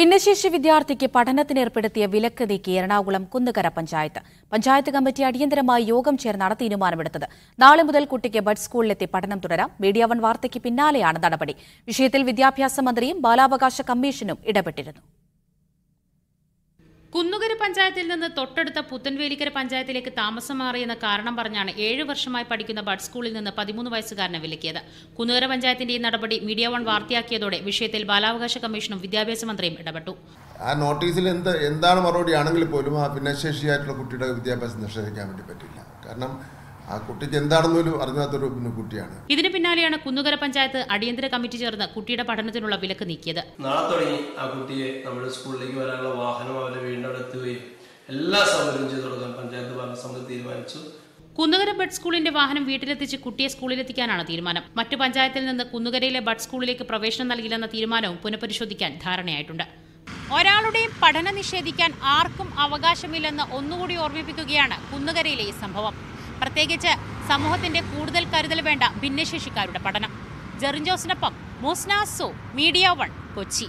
ഭിന്നശേഷി വിദ്യാർത്ഥിക്ക് പഠനത്തിനേർപ്പെടുത്തിയ വിലക്ക് നീക്കി എറണാകുളം കുന്നുകര പഞ്ചായത്ത് പഞ്ചായത്ത് കമ്മിറ്റി അടിയന്തരമായി യോഗം ചേർന്നാണ് തീരുമാനമെടുത്തത് നാളെ മുതൽ കുട്ടിക്ക് ബഡ് സ്കൂളിലെത്തി പഠനം തുടരാം മീഡിയ വൺ വാർത്തയ്ക്ക് പിന്നാലെയാണ് നടപടി വിഷയത്തിൽ വിദ്യാഭ്യാസ മന്ത്രിയും ബാലാവകാശ കമ്മീഷനും ഇടപെട്ടിരുന്നു പഞ്ചായത്തിൽ നിന്ന് തൊട്ടടുത്ത പുത്തൻവേലിക്കര പഞ്ചായത്തിലേക്ക് താമസം മാറിയെന്ന കാരണം പറഞ്ഞാണ് ഏഴു വർഷമായി പഠിക്കുന്ന ബഡ് സ്കൂളിൽ നിന്ന് പതിമൂന്ന് വയസ്സുകാരനെ വിലക്കിയത് കുന്നുകര പഞ്ചായത്തിന്റെ ഈ നടപടി മീഡിയ വൺ വാർത്തയാക്കിയതോടെ വിഷയത്തിൽ ബാലാവകാശ കമ്മീഷനും വിദ്യാഭ്യാസ മന്ത്രിയും ഇടപെട്ടു ആ നോട്ടീസിൽ എന്ത് എന്താണ് മറുപടി ആണെങ്കിൽ പോലും ആ ഭിന്നശേഷിയായിട്ടുള്ള കുട്ടിയുടെ വിദ്യാഭ്യാസം നിഷേധിക്കാൻ വേണ്ടി പറ്റില്ല കാരണം ആ കുട്ടിക്ക് എന്താണെന്നൊരു അറിഞ്ഞാത്തൊരു കുട്ടിയാണ് ഇതിന് പിന്നാലെയാണ് കുന്നുകര പഞ്ചായത്ത് അടിയന്തര കമ്മിറ്റി ചേർന്ന് കുട്ടിയുടെ പഠനത്തിനുള്ള വിലക്ക് നീക്കിയത് നാളെ തുടങ്ങി ആ കുട്ടിയെ നമ്മുടെ സ്കൂളിലേക്ക് വരാനുള്ള വാഹനം അവരെ എല്ലാ സൗകര്യം ചെയ്തു കൊടുക്കാൻ പഞ്ചായത്ത് സമിതി തീരുമാനിച്ചു കുന്നുകര ബഡ് സ്കൂളിന്റെ വാഹനം വീട്ടിലെത്തിച്ച് കുട്ടിയെ സ്കൂളിലെത്തിക്കാനാണ് തീരുമാനം മറ്റു പഞ്ചായത്തിൽ നിന്ന് കുന്നുകരയിലെ ബഡ് സ്കൂളിലേക്ക് പ്രവേശനം നൽകില്ലെന്ന തീരുമാനവും പുനഃപരിശോധിക്കാൻ ധാരണയായിട്ടുണ്ട് ഒരാളുടെയും പഠനം നിഷേധിക്കാൻ ആർക്കും അവകാശമില്ലെന്ന് ഒന്നുകൂടി ഓർമ്മിപ്പിക്കുകയാണ് കുന്നുകരയിലെ ഈ സംഭവം പ്രത്യേകിച്ച് സമൂഹത്തിന്റെ കൂടുതൽ കരുതൽ വേണ്ട ഭിന്നശേഷിക്കാരുടെ പഠനം ജെറിൻ ജോസിനൊപ്പം മോസ്നാസോ മീഡിയ വൺ കൊച്ചി